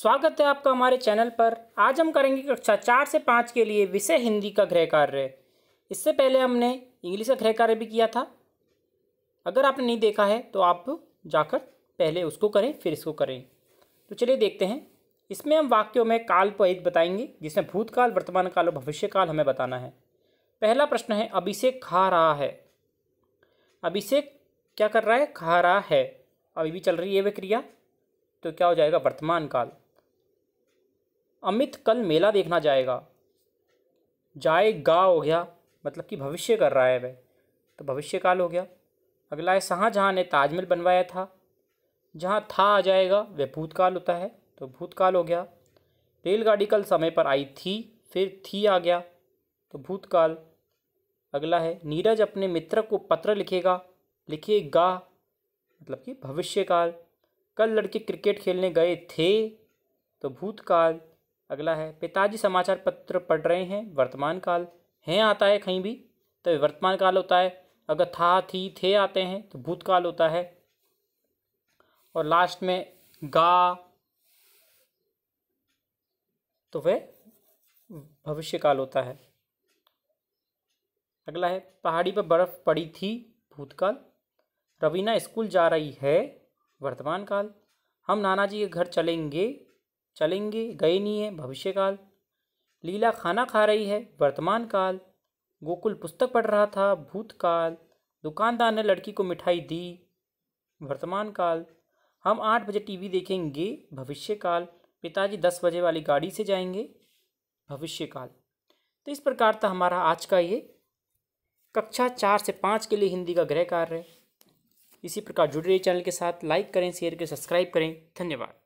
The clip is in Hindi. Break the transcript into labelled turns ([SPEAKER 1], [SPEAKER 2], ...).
[SPEAKER 1] स्वागत है आपका हमारे चैनल पर आज हम करेंगे कक्षा चार से पाँच के लिए विषय हिंदी का गृह कार्य इससे पहले हमने इंग्लिश का गृह कार्य भी किया था अगर आपने नहीं देखा है तो आप जाकर पहले उसको करें फिर इसको करें तो चलिए देखते हैं इसमें हम वाक्यों में काल पहित बताएंगे जिसमें भूतकाल वर्तमान काल और भविष्यकाल हमें बताना है पहला प्रश्न है अभिषेक खा रहा है अभिषेक क्या कर रहा है खा रहा है अभी भी चल रही है वह क्रिया तो क्या हो जाएगा वर्तमान काल अमित कल मेला देखना जाएगा जाएगा हो गया मतलब कि भविष्य कर रहा है वह तो भविष्यकाल हो गया अगला है शाहजहाँ ने ताजमहल बनवाया था जहाँ था आ जाएगा वह भूतकाल होता है तो भूतकाल हो गया रेलगाड़ी कल समय पर आई थी फिर थी आ गया तो भूतकाल अगला है नीरज अपने मित्र को पत्र लिखेगा लिखेगा मतलब कि भविष्यकाल कल लड़के क्रिकेट खेलने गए थे तो भूतकाल अगला है पिताजी समाचार पत्र पढ़ रहे हैं वर्तमान काल हैं आता है कहीं भी तो वर्तमान काल होता है अगर था थी थे आते हैं तो भूतकाल होता है और लास्ट में गा तो वह भविष्यकाल होता है अगला है पहाड़ी पर बर्फ़ पड़ी थी भूतकाल रवीना स्कूल जा रही है वर्तमान काल हम नाना जी के घर चलेंगे चलेंगे गए नहीं है भविष्य काल लीला खाना खा रही है वर्तमान काल गोकुल पुस्तक पढ़ रहा था भूतकाल दुकानदार ने लड़की को मिठाई दी वर्तमान काल हम आठ बजे टीवी देखेंगे भविष्य काल पिताजी दस बजे वाली गाड़ी से जाएंगे भविष्य काल तो इस प्रकार था हमारा आज का ये कक्षा चार से पाँच के लिए हिंदी का गृह कार्य इसी प्रकार जुड़े रहिए चैनल के साथ लाइक करें शेयर करें सब्सक्राइब करें धन्यवाद